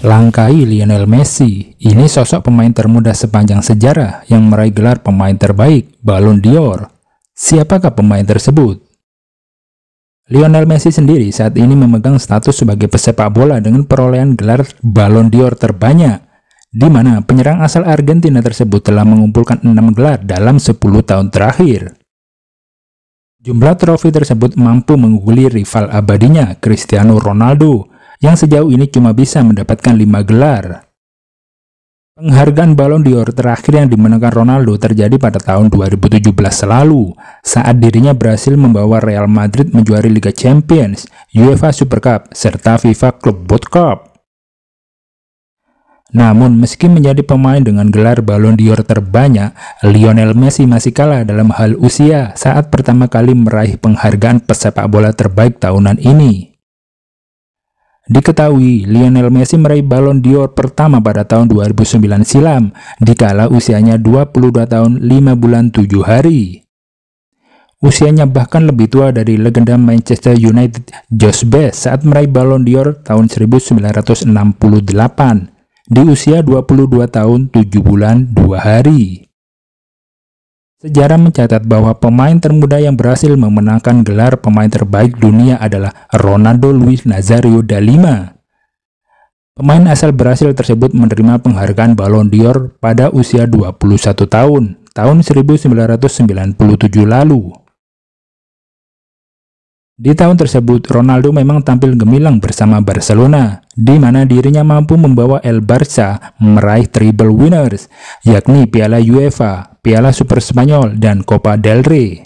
Langkai Lionel Messi, ini sosok pemain termuda sepanjang sejarah yang meraih gelar pemain terbaik Ballon d'Or. Siapakah pemain tersebut? Lionel Messi sendiri saat ini memegang status sebagai pesepak bola dengan perolehan gelar Ballon d'Or terbanyak, di mana penyerang asal Argentina tersebut telah mengumpulkan 6 gelar dalam 10 tahun terakhir. Jumlah trofi tersebut mampu mengungguli rival abadinya Cristiano Ronaldo yang sejauh ini cuma bisa mendapatkan 5 gelar. Penghargaan Ballon d'Or terakhir yang dimenangkan Ronaldo terjadi pada tahun 2017 lalu, saat dirinya berhasil membawa Real Madrid menjuari Liga Champions, UEFA Super Cup, serta FIFA Club World Cup. Namun, meski menjadi pemain dengan gelar Ballon d'Or terbanyak, Lionel Messi masih kalah dalam hal usia saat pertama kali meraih penghargaan pesepak bola terbaik tahunan ini. Diketahui, Lionel Messi meraih Ballon d'Or pertama pada tahun 2009 silam, dikala usianya 22 tahun 5 bulan 7 hari. Usianya bahkan lebih tua dari legenda Manchester United Josh Best saat meraih Ballon d'Or tahun 1968 di usia 22 tahun 7 bulan 2 hari. Sejarah mencatat bahwa pemain termuda yang berhasil memenangkan gelar pemain terbaik dunia adalah Ronaldo Luis Nazario da Lima. Pemain asal Brasil tersebut menerima penghargaan Ballon d'Or pada usia 21 tahun, tahun 1997 lalu. Di tahun tersebut, Ronaldo memang tampil gemilang bersama Barcelona, di mana dirinya mampu membawa El Barça meraih triple winners, yakni Piala UEFA, Piala Super Spanyol, dan Copa del Rey.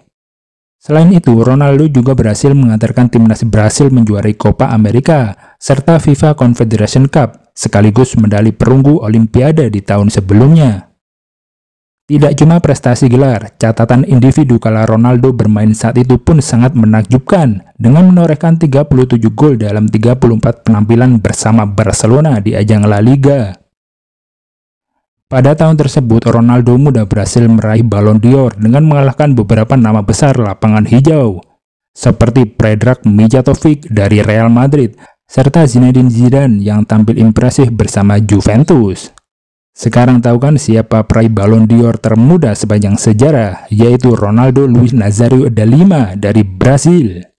Selain itu, Ronaldo juga berhasil mengantarkan timnas Brasil menjuari Copa America, serta FIFA Confederation Cup, sekaligus medali perunggu Olimpiade di tahun sebelumnya. Tidak cuma prestasi gelar, catatan individu kala Ronaldo bermain saat itu pun sangat menakjubkan dengan menorehkan 37 gol dalam 34 penampilan bersama Barcelona di ajang La Liga. Pada tahun tersebut, Ronaldo muda berhasil meraih Ballon d'Or dengan mengalahkan beberapa nama besar lapangan hijau, seperti Predrag Mijatovic dari Real Madrid, serta Zinedine Zidane yang tampil impresif bersama Juventus. Sekarang tahu kan siapa peraih Ballon d'Or termuda sepanjang sejarah, yaitu Ronaldo Luis Nazario da Lima dari Brasil.